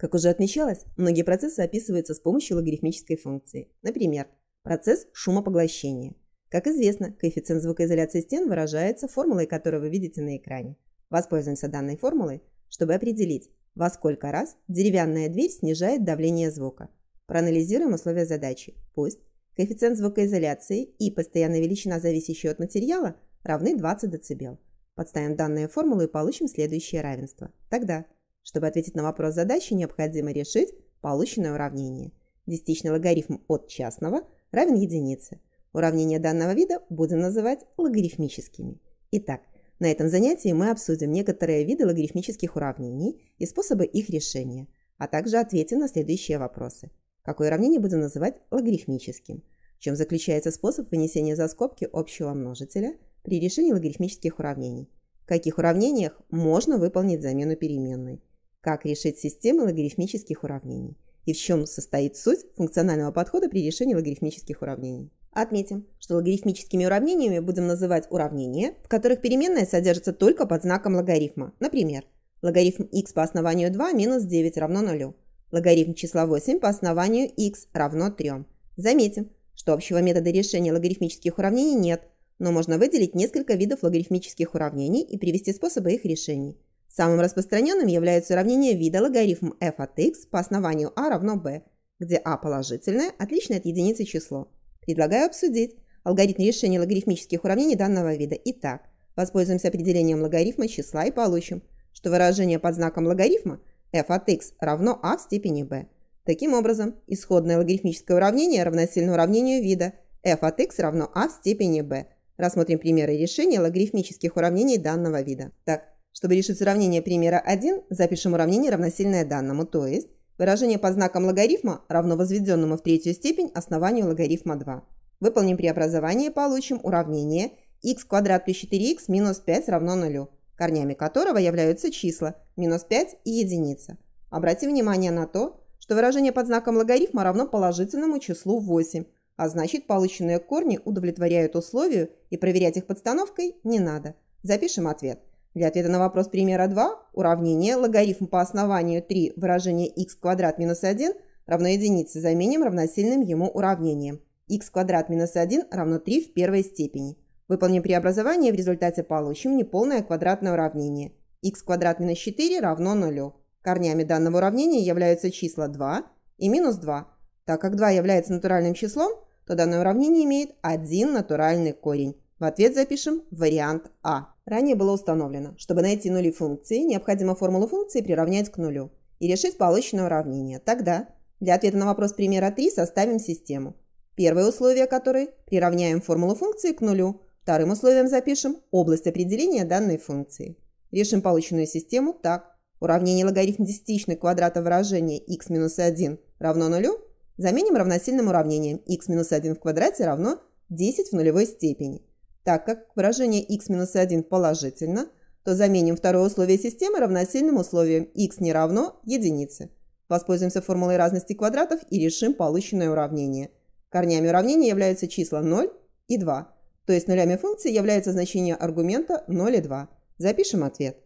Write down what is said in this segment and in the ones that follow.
Как уже отмечалось, многие процессы описываются с помощью логарифмической функции. Например, процесс шумопоглощения. Как известно, коэффициент звукоизоляции стен выражается формулой, которую вы видите на экране. Воспользуемся данной формулой, чтобы определить, во сколько раз деревянная дверь снижает давление звука. Проанализируем условия задачи. Пусть коэффициент звукоизоляции и постоянная величина, зависящая от материала, равны 20 дБ. Подставим данные формулы и получим следующее равенство. Тогда чтобы ответить на вопрос задачи, необходимо решить полученное уравнение. Десятичный логарифм от частного равен единице. Уравнения данного вида будем называть логарифмическими. Итак, на этом занятии мы обсудим некоторые виды логарифмических уравнений и способы их решения, а также ответим на следующие вопросы. Какое уравнение будем называть логарифмическим? В чем заключается способ вынесения за скобки общего множителя при решении логарифмических уравнений? В каких уравнениях можно выполнить замену переменной? Как решить системы логарифмических уравнений? И в чем состоит суть функционального подхода при решении логарифмических уравнений? Отметим, что логарифмическими уравнениями будем называть уравнения, в которых переменная содержится только под знаком логарифма. Например, логарифм x по основанию 2 минус 9 равно 0. Логарифм числа 8 по основанию x равно 3. Заметим, что общего метода решения логарифмических уравнений нет, но можно выделить несколько видов логарифмических уравнений и привести способы их решения. Самым распространенным является уравнение вида логарифм f от x по основанию a равно b, где a положительное, отличное от единицы число. Предлагаю обсудить алгоритм решения логарифмических уравнений данного вида. Итак, воспользуемся определением логарифма числа и получим, что выражение под знаком логарифма f от x равно a в степени b. Таким образом, исходное логарифмическое уравнение равносильно уравнению вида f от x равно a в степени b. Рассмотрим примеры решения логарифмических уравнений данного вида. Так, чтобы решить уравнение примера 1, запишем уравнение, равносильное данному, то есть выражение под знаком логарифма равно возведенному в третью степень основанию логарифма 2. Выполним преобразование, получим уравнение x квадрат плюс 4x минус 5 равно 0, корнями которого являются числа минус 5 и единица. Обратим внимание на то, что выражение под знаком логарифма равно положительному числу 8, а значит полученные корни удовлетворяют условию и проверять их подстановкой не надо. Запишем ответ. Для ответа на вопрос примера 2 уравнение логарифм по основанию 3 выражение x квадрат минус 1 равно единице заменим равносильным ему уравнением. x квадрат минус 1 равно 3 в первой степени. Выполним преобразование в результате получим неполное квадратное уравнение. x квадрат минус 4 равно 0. Корнями данного уравнения являются числа 2 и минус 2. Так как 2 является натуральным числом, то данное уравнение имеет один натуральный корень. В ответ запишем вариант А. Ранее было установлено, чтобы найти нули функции, необходимо формулу функции приравнять к нулю и решить полученное уравнение. Тогда для ответа на вопрос примера 3 составим систему. Первое условие которой – приравняем формулу функции к нулю. Вторым условием запишем область определения данной функции. Решим полученную систему так. Уравнение логарифм десятичных квадрата выражения x минус 1 равно нулю заменим равносильным уравнением x минус 1 в квадрате равно 10 в нулевой степени. Так как выражение x-1 минус положительно, то заменим второе условие системы равносильным условием x не равно единице. Воспользуемся формулой разности квадратов и решим полученное уравнение. Корнями уравнения являются числа 0 и 2, то есть нулями функции является значение аргумента 0 и 2. Запишем ответ.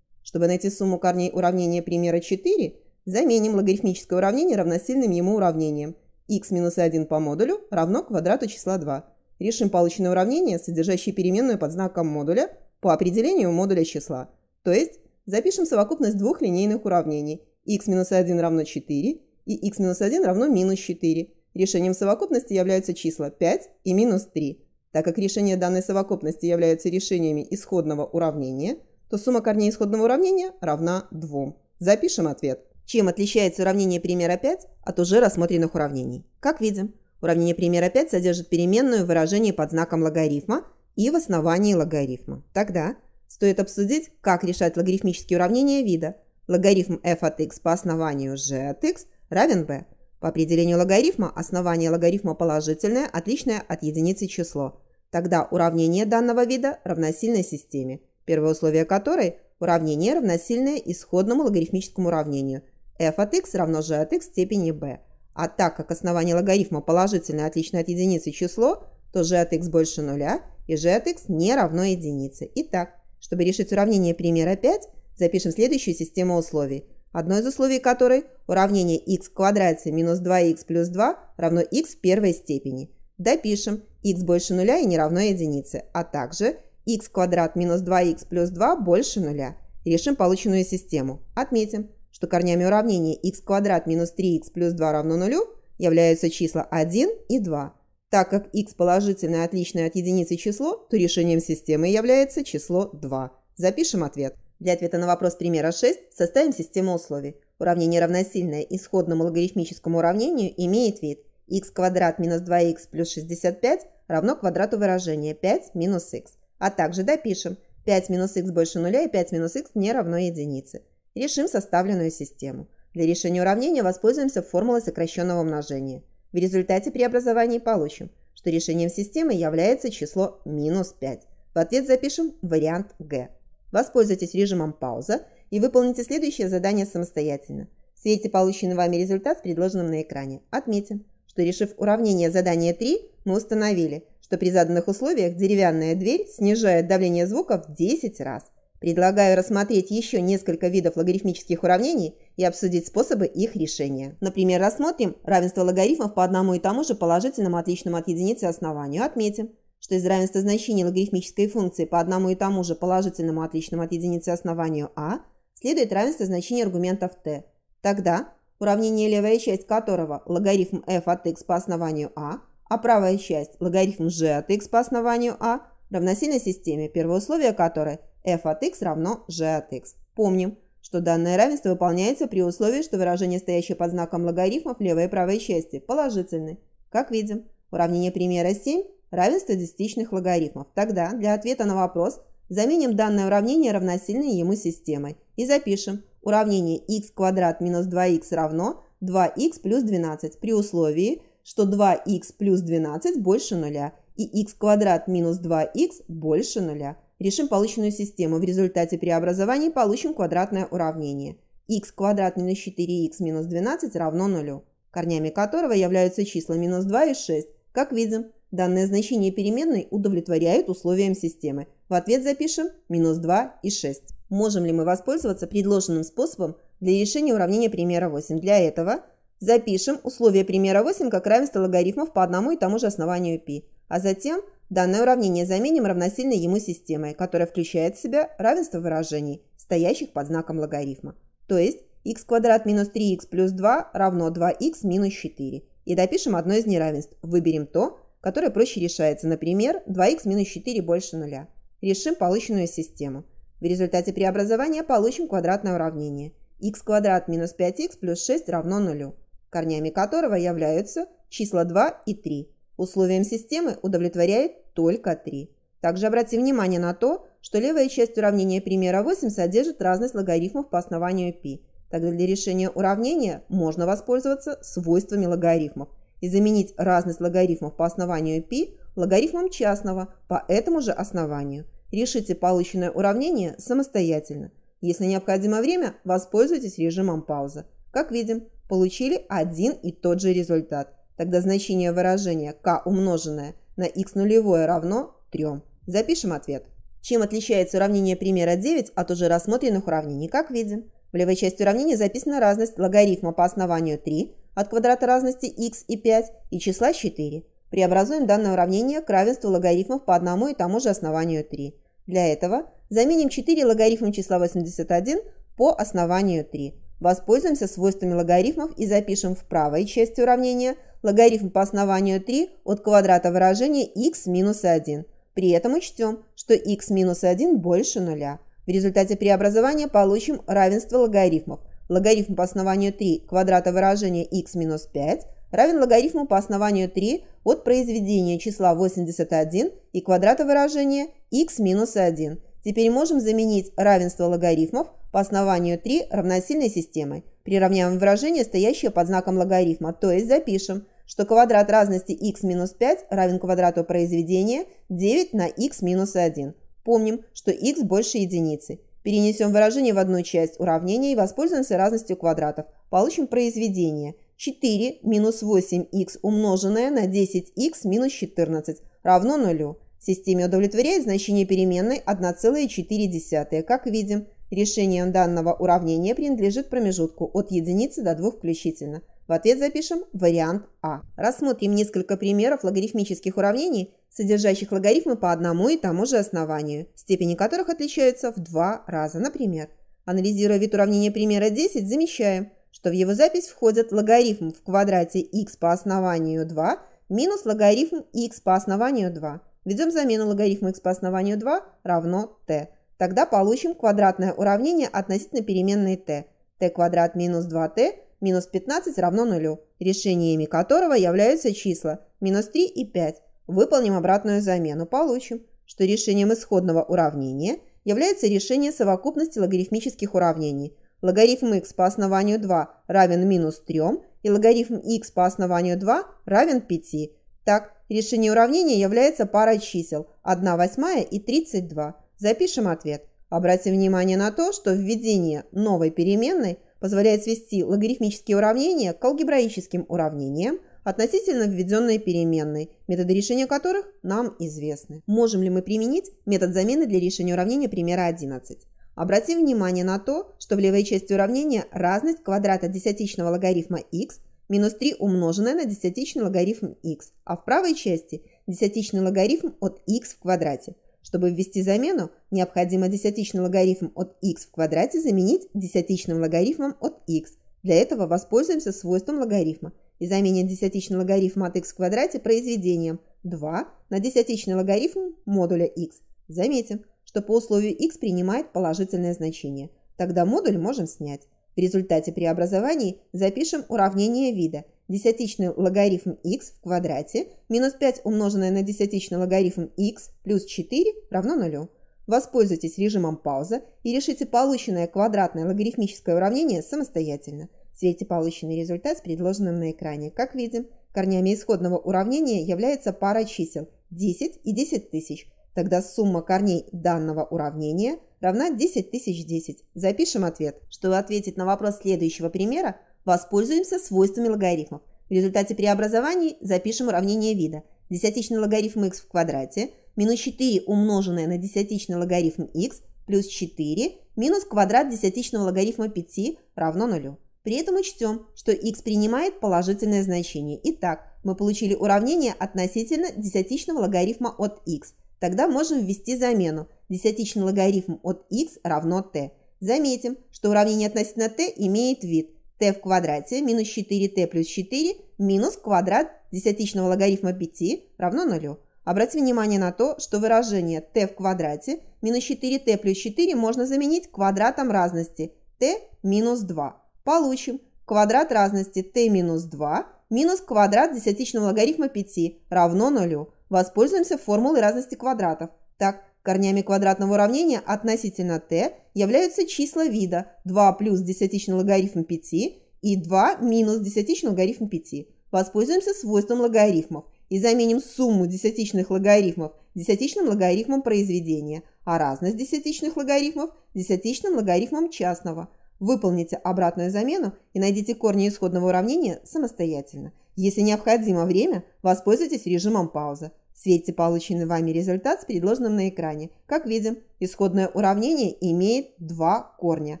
Чтобы найти сумму корней уравнения примера 4, заменим логарифмическое уравнение равносильным ему уравнением x-1 минус по модулю равно квадрату числа 2. Решим полученное уравнение, содержащее переменную под знаком модуля, по определению модуля числа. То есть запишем совокупность двух линейных уравнений x-1 равно 4 и x-1 равно минус 4. Решением совокупности являются числа 5 и минус 3. Так как решение данной совокупности являются решениями исходного уравнения, то сумма корней исходного уравнения равна 2. Запишем ответ. Чем отличается уравнение примера 5 от уже рассмотренных уравнений? Как видим, Уравнение примера 5 содержит переменную в выражении под знаком логарифма и в основании логарифма. Тогда стоит обсудить, как решать логарифмические уравнения вида. Логарифм f от x по основанию g от x равен b. По определению логарифма основание логарифма положительное, отличное от единицы число. Тогда уравнение данного вида равносильно системе, первое условие которой – уравнение равносильное исходному логарифмическому уравнению f от x равно g от x степени b – а так как основание логарифма положительное отличное от единицы число, то g от x больше нуля и g от x не равно единице. Итак, чтобы решить уравнение примера 5, запишем следующую систему условий, одно из условий которой – уравнение x в квадрате минус 2x плюс 2 равно x в первой степени. Допишем x больше нуля и не равно единице, а также x квадрат минус 2x плюс 2 больше нуля. Решим полученную систему. Отметим – что корнями уравнения x квадрат минус 3x плюс 2 равно 0 являются числа 1 и 2. Так как x положительное отличное от единицы число, то решением системы является число 2. Запишем ответ. Для ответа на вопрос примера 6 составим систему условий. Уравнение равносильное исходному логарифмическому уравнению имеет вид x квадрат минус 2x плюс 65 равно квадрату выражения 5 минус x. А также допишем 5 минус x больше нуля и 5 минус x не равно единице. Решим составленную систему. Для решения уравнения воспользуемся формулой сокращенного умножения. В результате преобразований получим, что решением системы является число минус 5. В ответ запишем вариант Г. Воспользуйтесь режимом пауза и выполните следующее задание самостоятельно. В свете полученный вами результат с предложенным на экране. Отметим, что решив уравнение задания 3, мы установили, что при заданных условиях деревянная дверь снижает давление звука в 10 раз – Предлагаю рассмотреть еще несколько видов логарифмических уравнений и обсудить способы их решения. Например, рассмотрим равенство логарифмов по одному и тому же положительному отличному от единицы основанию. Отметим, что из равенства значения логарифмической функции по одному и тому же положительному отличному от единицы основанию а следует равенство значения аргументов t. Тогда уравнение левая часть которого логарифм f от x по основанию а, а правая часть логарифм g от x по основанию а равносильно системе, первое условие которой – f от x равно g от x. Помним, что данное равенство выполняется при условии, что выражения, стоящие под знаком логарифмов, левой и правой части, положительны. Как видим, уравнение примера 7 – равенство десятичных логарифмов. Тогда для ответа на вопрос заменим данное уравнение равносильной ему системой и запишем уравнение x квадрат минус 2x равно 2x плюс 12 при условии, что 2x плюс 12 больше нуля и x квадрат минус 2x больше нуля. Решим полученную систему. В результате преобразований получим квадратное уравнение. x квадрат на 4x минус 12 равно 0, корнями которого являются числа минус 2 и 6. Как видим, данные значения переменной удовлетворяют условиям системы. В ответ запишем минус 2 и 6. Можем ли мы воспользоваться предложенным способом для решения уравнения примера 8? Для этого запишем условие примера 8 как равенство логарифмов по одному и тому же основанию π, а затем – Данное уравнение заменим равносильной ему системой, которая включает в себя равенство выражений, стоящих под знаком логарифма. То есть x квадрат минус 3x плюс 2 равно 2x минус 4. И допишем одно из неравенств. Выберем то, которое проще решается. Например, 2x минус 4 больше нуля. Решим полученную систему. В результате преобразования получим квадратное уравнение. x квадрат минус 5x плюс 6 равно нулю, корнями которого являются числа 2 и 3. Условием системы удовлетворяет только 3. Также обрати внимание на то, что левая часть уравнения примера 8 содержит разность логарифмов по основанию π. Тогда для решения уравнения можно воспользоваться свойствами логарифмов и заменить разность логарифмов по основанию π логарифмом частного по этому же основанию. Решите полученное уравнение самостоятельно. Если необходимо время, воспользуйтесь режимом пауза. Как видим, получили один и тот же результат – Тогда значение выражения k умноженное на x нулевое равно 3. Запишем ответ. Чем отличается уравнение примера 9 от уже рассмотренных уравнений, как видим. В левой части уравнения записана разность логарифма по основанию 3 от квадрата разности x и 5 и числа 4. Преобразуем данное уравнение к равенству логарифмов по одному и тому же основанию 3. Для этого заменим 4 логарифмом числа 81 по основанию 3. Воспользуемся свойствами логарифмов и запишем в правой части уравнения – логарифм по основанию 3 от квадрата выражения x минус 1. При этом учтем, что x минус 1 больше нуля. В результате преобразования получим равенство логарифмов. Логарифм по основанию 3 квадрата выражения x минус 5 равен логарифму по основанию 3 от произведения числа 81 и квадрата выражения x минус 1. Теперь можем заменить равенство логарифмов по основанию 3 равносильной системой. Приравняем выражение, стоящее под знаком логарифма, то есть запишем – что квадрат разности x минус 5 равен квадрату произведения 9 на x минус 1. Помним, что x больше единицы. Перенесем выражение в одну часть уравнения и воспользуемся разностью квадратов. Получим произведение 4 минус 8 x умноженное на 10 x минус 14 равно нулю. Системе удовлетворяет значение переменной 1,4. Как видим, решение данного уравнения принадлежит промежутку от единицы до 2 включительно – в ответ запишем вариант А. Рассмотрим несколько примеров логарифмических уравнений, содержащих логарифмы по одному и тому же основанию, степени которых отличаются в два раза. Например, анализируя вид уравнения примера 10, замечаем, что в его запись входят логарифм в квадрате x по основанию 2 минус логарифм x по основанию 2. Ведем замену логарифма x по основанию 2 равно t. Тогда получим квадратное уравнение относительно переменной t. t квадрат минус 2t минус 15 равно нулю, решениями которого являются числа минус 3 и 5. Выполним обратную замену, получим, что решением исходного уравнения является решение совокупности логарифмических уравнений. Логарифм x по основанию 2 равен минус 3 и логарифм x по основанию 2 равен 5. Так, решение уравнения является парой чисел 1 восьмая и 32. Запишем ответ. Обратим внимание на то, что введение новой переменной – позволяет свести логарифмические уравнения к алгебраическим уравнениям, относительно введенной переменной, методы решения которых нам известны. Можем ли мы применить метод замены для решения уравнения примера 11? Обратим внимание на то, что в левой части уравнения разность квадрата десятичного логарифма x минус 3 умноженная на десятичный логарифм x, а в правой части десятичный логарифм от x в квадрате – чтобы ввести замену, необходимо десятичный логарифм от x в квадрате заменить десятичным логарифмом от x. Для этого воспользуемся свойством логарифма и заменим десятичный логарифм от x в квадрате произведением 2 на десятичный логарифм модуля x. Заметим, что по условию x принимает положительное значение. Тогда модуль можем снять. В результате преобразований запишем уравнение вида – десятичный логарифм x в квадрате минус 5 умноженное на десятичный логарифм x плюс 4 равно 0. Воспользуйтесь режимом пауза и решите полученное квадратное логарифмическое уравнение самостоятельно. Сверьте полученный результат с предложенным на экране. Как видим, корнями исходного уравнения является пара чисел 10 и 10 тысяч. Тогда сумма корней данного уравнения равна 10 тысяч 10. Запишем ответ. Чтобы ответить на вопрос следующего примера, Воспользуемся свойствами логарифмов. В результате преобразований запишем уравнение вида. Десятичный логарифм x в квадрате минус 4 умноженное на десятичный логарифм x плюс 4 минус квадрат десятичного логарифма 5 равно 0. При этом учтем, что x принимает положительное значение. Итак, мы получили уравнение относительно десятичного логарифма от x. Тогда можем ввести замену. Десятичный логарифм от x равно t. Заметим, что уравнение относительно t имеет вид t в квадрате минус 4t плюс 4 минус квадрат десятичного логарифма 5 равно 0. Обратите внимание на то, что выражение t в квадрате минус 4t плюс 4 можно заменить квадратом разности t минус 2. Получим квадрат разности t минус 2 минус квадрат десятичного логарифма 5 равно 0. Воспользуемся формулой разности квадратов. Так, Корнями квадратного уравнения относительно t являются числа вида 2 плюс десятичный логарифм 5 и 2 минус десятичный логарифм 5. Воспользуемся свойством логарифмов и заменим сумму десятичных логарифмов десятичным логарифмом произведения, а разность десятичных логарифмов десятичным логарифмом частного. Выполните обратную замену и найдите корни исходного уравнения самостоятельно. Если необходимо время, воспользуйтесь режимом паузы. Сверьте полученный вами результат с предложенным на экране. Как видим, исходное уравнение имеет два корня.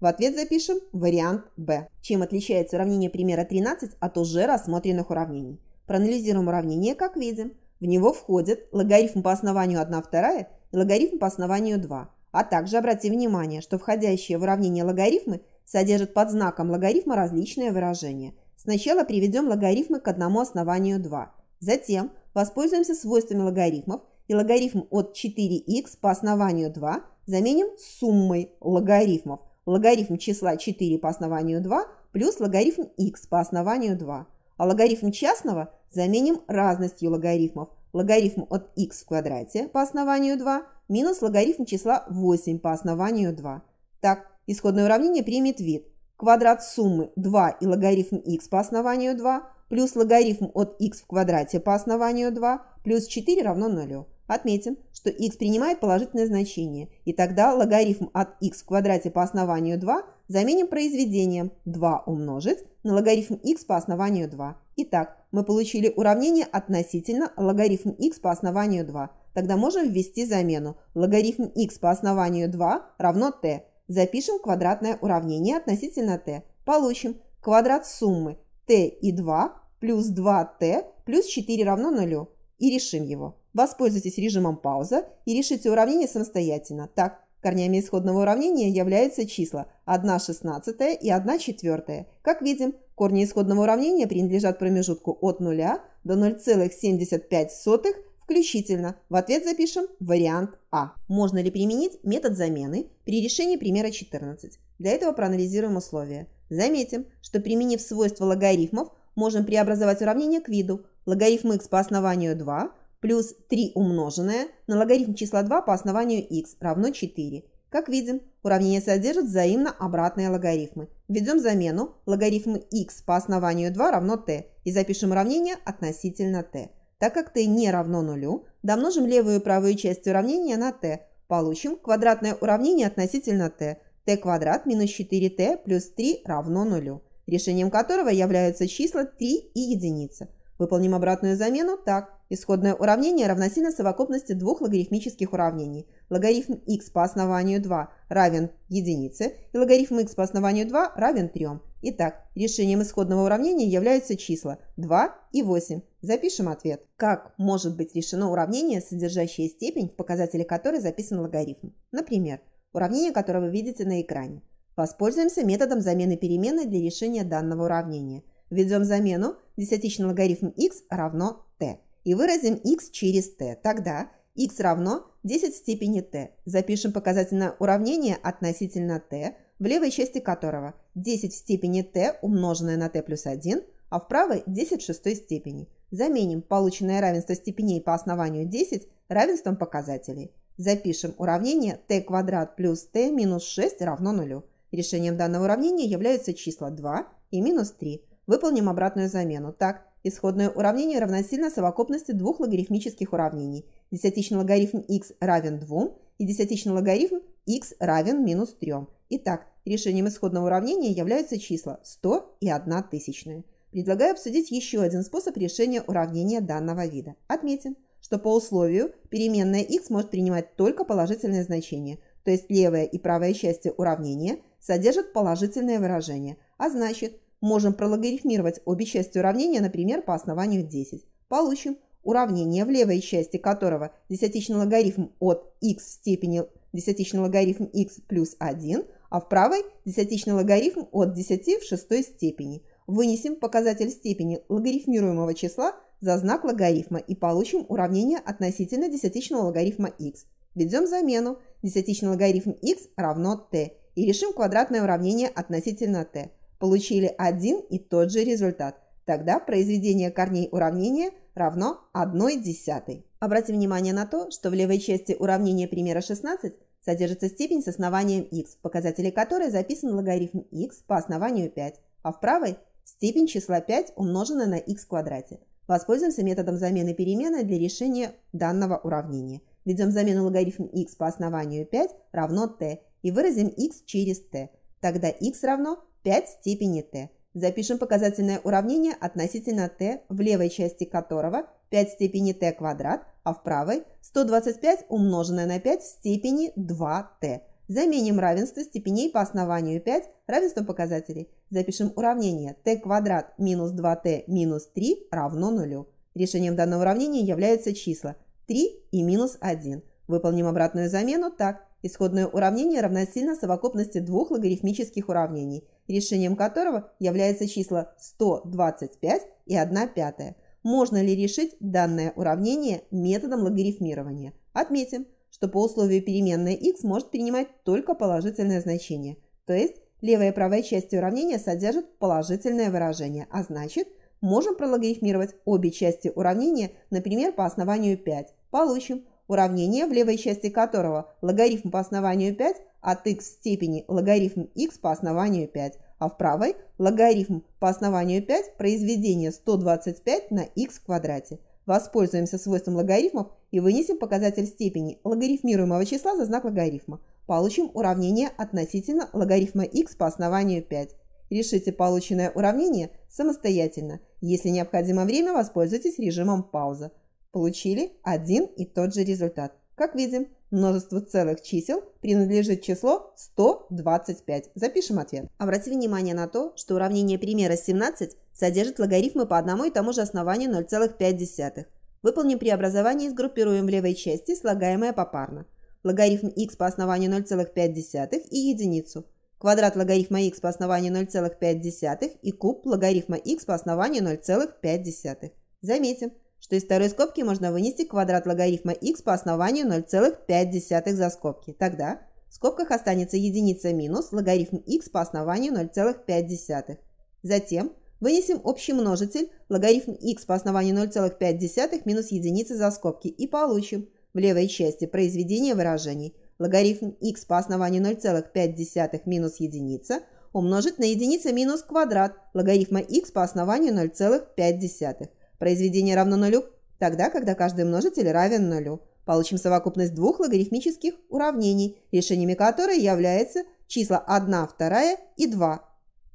В ответ запишем вариант b. Чем отличается уравнение примера 13 от уже рассмотренных уравнений? Проанализируем уравнение, как видим. В него входит логарифм по основанию 1 вторая и логарифм по основанию 2. А также обратите внимание, что входящие в уравнение логарифмы содержат под знаком логарифма различные выражения. Сначала приведем логарифмы к одному основанию 2. Затем воспользуемся свойствами логарифмов и логарифм от 4х по основанию 2 заменим суммой логарифмов. Логарифм числа 4 по основанию 2 плюс логарифм х по основанию 2. А логарифм частного заменим разностью логарифмов. Логарифм от х в квадрате по основанию 2 минус логарифм числа 8 по основанию 2. Так, исходное уравнение примет вид. Квадрат суммы 2 и логарифм х по основанию 2 плюс логарифм от x в квадрате по основанию 2 плюс 4 равно 0. Отметим, что x принимает положительное значение, и тогда логарифм от x в квадрате по основанию 2 заменим произведением 2 умножить на логарифм x по основанию 2. Итак, мы получили уравнение относительно логарифм x по основанию 2. Тогда можем ввести замену. Логарифм x по основанию 2 равно t. Запишем квадратное уравнение относительно t. Получим квадрат суммы t и 2 плюс 2t плюс 4 равно 0. И решим его. Воспользуйтесь режимом пауза и решите уравнение самостоятельно. Так, корнями исходного уравнения являются числа 1 16 и 1 4. Как видим, корни исходного уравнения принадлежат промежутку от 0 до 0,75 включительно. В ответ запишем вариант А. Можно ли применить метод замены при решении примера 14? Для этого проанализируем условия. Заметим, что применив свойства логарифмов, можем преобразовать уравнение к виду. Логарифм x по основанию 2 плюс 3 умноженное на логарифм числа 2 по основанию x равно 4. Как видим, уравнение содержит взаимно обратные логарифмы. Введем замену логарифм x по основанию 2 равно t и запишем уравнение относительно t. Так как t не равно нулю, домножим левую и правую часть уравнения на t. Получим квадратное уравнение относительно t – t квадрат минус 4t плюс 3 равно нулю, решением которого являются числа 3 и единица. Выполним обратную замену так. Исходное уравнение равносильно совокупности двух логарифмических уравнений. Логарифм x по основанию 2 равен единице и логарифм x по основанию 2 равен 3. Итак, решением исходного уравнения являются числа 2 и 8. Запишем ответ. Как может быть решено уравнение, содержащее степень, в показателе которой записан логарифм? Например, уравнение которое вы видите на экране. Воспользуемся методом замены переменной для решения данного уравнения. Введем замену десятичный логарифм x равно t и выразим x через t. Тогда x равно 10 в степени t. Запишем показательное уравнение относительно t, в левой части которого 10 в степени t умноженное на t плюс 1, а в правой 10 в шестой степени. Заменим полученное равенство степеней по основанию 10 равенством показателей. Запишем уравнение t квадрат плюс t минус 6 равно 0. Решением данного уравнения являются числа 2 и минус 3. Выполним обратную замену. Так, исходное уравнение равносильно совокупности двух логарифмических уравнений. Десятичный логарифм x равен 2 и десятичный логарифм x равен минус 3. Итак, решением исходного уравнения являются числа 100 и 1 тысячная. Предлагаю обсудить еще один способ решения уравнения данного вида. Отметим, что по условию переменная x может принимать только положительное значение, то есть левая и правая части уравнения содержат положительное выражение, а значит, можем прологарифмировать обе части уравнения, например, по основанию 10. Получим уравнение, в левой части которого десятичный логарифм от x в степени десятичный логарифм x плюс 1, а в правой десятичный логарифм от 10 в шестой степени – Вынесем показатель степени логарифмируемого числа за знак логарифма и получим уравнение относительно десятичного логарифма x. Ведем замену. Десятичный логарифм x равно t. И решим квадратное уравнение относительно t. Получили один и тот же результат. Тогда произведение корней уравнения равно 1 десятой. Обратим внимание на то, что в левой части уравнения примера 16 содержится степень с основанием x, в показателе которой записан логарифм x по основанию 5, а в правой степень числа 5 умноженная на х в квадрате. Воспользуемся методом замены переменной для решения данного уравнения. Введем замену логарифм x по основанию 5 равно t и выразим x через t. Тогда x равно 5 степени t. Запишем показательное уравнение относительно t, в левой части которого 5 в степени t квадрат, а в правой 125 умноженное на 5 в степени 2t. Заменим равенство степеней по основанию 5 равенством показателей. Запишем уравнение t квадрат минус 2t минус 3 равно 0. Решением данного уравнения являются числа 3 и минус 1. Выполним обратную замену так. Исходное уравнение равносильно совокупности двух логарифмических уравнений, решением которого является числа 125 и 1 пятая. Можно ли решить данное уравнение методом логарифмирования? Отметим – что по условию переменная x может принимать только положительное значение, то есть левая и правая части уравнения содержат положительное выражение, а значит можем прологарифмировать обе части уравнения, например, по основанию 5. Получим уравнение, в левой части которого логарифм по основанию 5 от x в степени логарифм x по основанию 5, а в правой логарифм по основанию 5 произведение 125 на x в квадрате. Воспользуемся свойством логарифмов и вынесем показатель степени логарифмируемого числа за знак логарифма. Получим уравнение относительно логарифма x по основанию 5. Решите полученное уравнение самостоятельно. Если необходимо время, воспользуйтесь режимом пауза. Получили один и тот же результат. Как видим, множество целых чисел принадлежит число 125. Запишем ответ. Обратите внимание на то, что уравнение примера 17 содержит логарифмы по одному и тому же основанию 0,5. Выполним преобразование и сгруппируем в левой части слагаемое попарно. Логарифм x по основанию 0,5 и единицу. Квадрат логарифма x по основанию 0,5 и куб логарифма x по основанию 0,5. Заметим, что из второй скобки можно вынести квадрат логарифма x по основанию 0,5 за скобки. Тогда в скобках останется единица минус логарифм x по основанию 0,5. Затем Вынесем общий множитель, логарифм x по основанию 0,5 минус единицы за скобки и получим в левой части произведение выражений логарифм x по основанию 0,5 минус единица умножить на единица минус квадрат логарифма x по основанию 0,5. Произведение равно нулю тогда, когда каждый множитель равен нулю. Получим совокупность двух логарифмических уравнений, решениями которой являются числа 1, 2 и 2,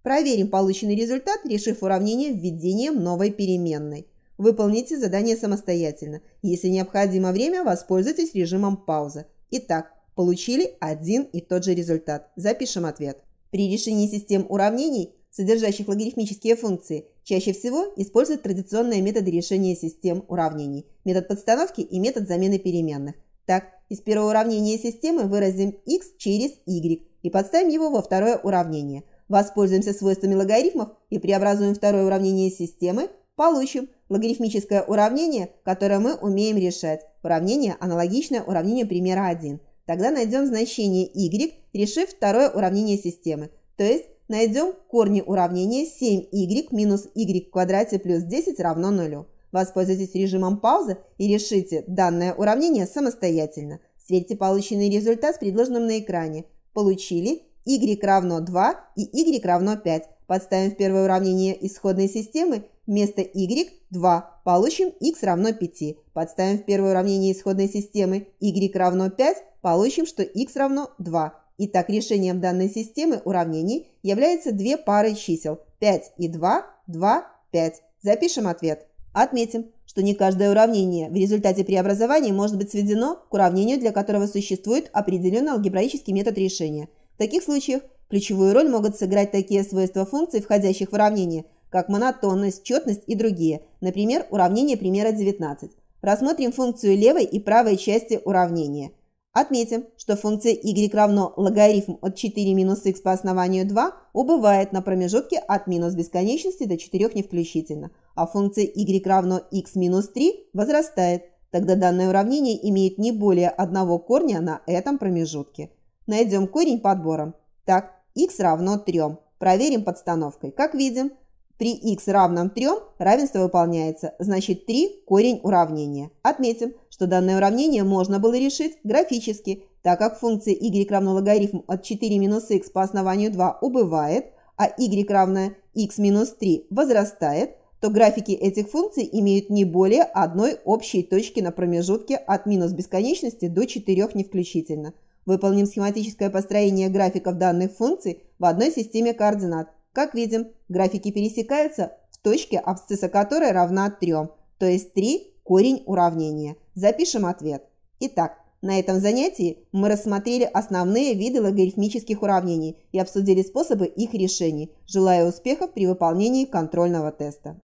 Проверим полученный результат, решив уравнение введением новой переменной. Выполните задание самостоятельно. Если необходимо время, воспользуйтесь режимом пауза. Итак, получили один и тот же результат. Запишем ответ. При решении систем уравнений, содержащих логарифмические функции, чаще всего используют традиционные методы решения систем уравнений, метод подстановки и метод замены переменных. Так, из первого уравнения системы выразим x через y и подставим его во второе уравнение – Воспользуемся свойствами логарифмов и преобразуем второе уравнение системы, получим логарифмическое уравнение, которое мы умеем решать. Уравнение аналогичное уравнению примера 1. Тогда найдем значение y, решив второе уравнение системы. То есть найдем корни уравнения 7y минус y в квадрате плюс 10 равно 0. Воспользуйтесь режимом паузы и решите данное уравнение самостоятельно. Сверьте полученный результат с предложенным на экране. Получили y равно 2 и y равно 5. Подставим в первое уравнение исходной системы вместо y 2. Получим x равно 5. Подставим в первое уравнение исходной системы y равно 5. Получим, что x равно 2. Итак, решением данной системы уравнений являются две пары чисел 5 и 2, 2, 5. Запишем ответ. Отметим, что не каждое уравнение в результате преобразования может быть сведено к уравнению, для которого существует определенный алгебраический метод решения – в таких случаях ключевую роль могут сыграть такие свойства функций, входящих в уравнение, как монотонность, четность и другие. Например, уравнение примера 19. Рассмотрим функцию левой и правой части уравнения. Отметим, что функция y равно логарифм от 4 минус x по основанию 2 убывает на промежутке от минус бесконечности до 4 не включительно, а функция y равно x минус 3 возрастает, тогда данное уравнение имеет не более одного корня на этом промежутке. Найдем корень подбором. Так, x равно 3. Проверим подстановкой. Как видим, при x равном 3 равенство выполняется, значит 3 – корень уравнения. Отметим, что данное уравнение можно было решить графически, так как функция y равно логарифм от 4 минус x по основанию 2 убывает, а y равное x минус 3 возрастает, то графики этих функций имеют не более одной общей точки на промежутке от минус бесконечности до 4 не включительно – Выполним схематическое построение графиков данных функций в одной системе координат. Как видим, графики пересекаются в точке, абсцисса которой равна 3, то есть 3 – корень уравнения. Запишем ответ. Итак, на этом занятии мы рассмотрели основные виды логарифмических уравнений и обсудили способы их решений. Желаю успехов при выполнении контрольного теста.